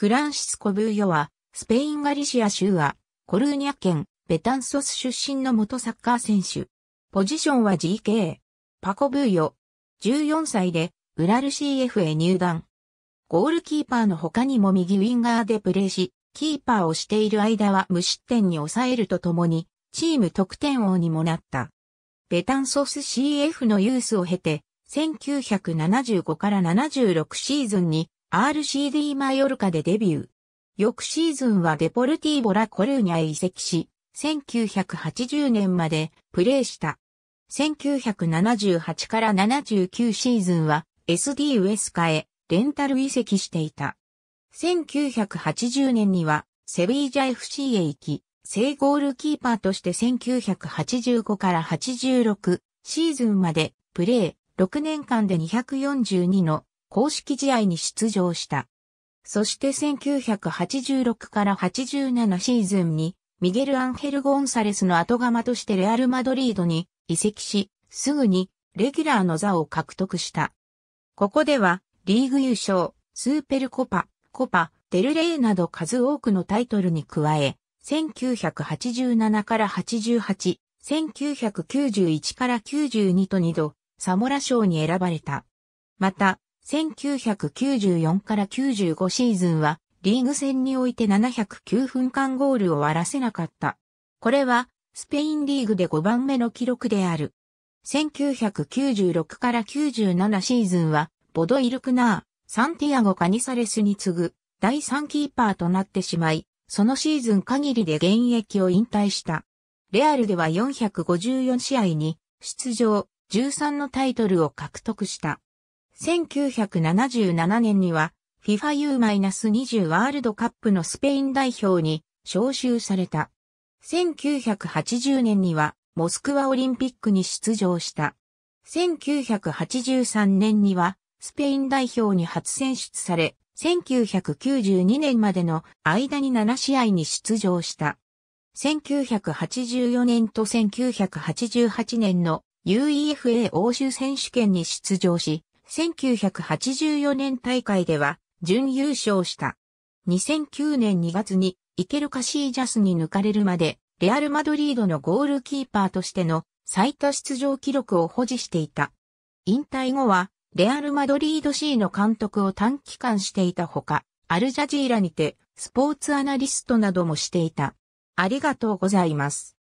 フランシスコ・ブーヨは、スペイン・ガリシア州は、コルーニャ県、ベタンソス出身の元サッカー選手。ポジションは GK。パコ・ブーヨ。14歳で、ウラル CF へ入団。ゴールキーパーの他にも右ウィンガーでプレーし、キーパーをしている間は無失点に抑えるとともに、チーム得点王にもなった。ベタンソス CF のユースを経て、1975から76シーズンに RCD マヨルカでデビュー。翌シーズンはデポルティーボラコルーニャへ移籍し、1980年までプレーした。1978から79シーズンは SD ウエスカへレンタル移籍していた。1980年にはセビージャ FC へ行き、正ゴールキーパーとして1985から86シーズンまでプレー6年間で242の公式試合に出場した。そして1986から87シーズンに、ミゲル・アンヘル・ゴンサレスの後釜としてレアル・マドリードに移籍し、すぐにレギュラーの座を獲得した。ここでは、リーグ優勝、スーペルコパ、コパ、デルレイなど数多くのタイトルに加え、1987から88、1991から92と2度、サモラ賞に選ばれた。また、1994から95シーズンは、リーグ戦において709分間ゴールを割らせなかった。これは、スペインリーグで5番目の記録である。1996から97シーズンは、ボドイルクナー、サンティアゴ・カニサレスに次ぐ、第3キーパーとなってしまい、そのシーズン限りで現役を引退した。レアルでは454試合に、出場、13のタイトルを獲得した。1977年には FIFAU-20 ワールドカップのスペイン代表に招集された。1980年にはモスクワオリンピックに出場した。1983年にはスペイン代表に初選出され、1992年までの間に7試合に出場した。1984年と1988年の UEFA 欧州選手権に出場し、1984年大会では準優勝した。2009年2月にイケル・カシージャスに抜かれるまで、レアル・マドリードのゴールキーパーとしての最多出場記録を保持していた。引退後は、レアル・マドリード C の監督を短期間していたほか、アルジャジーラにてスポーツアナリストなどもしていた。ありがとうございます。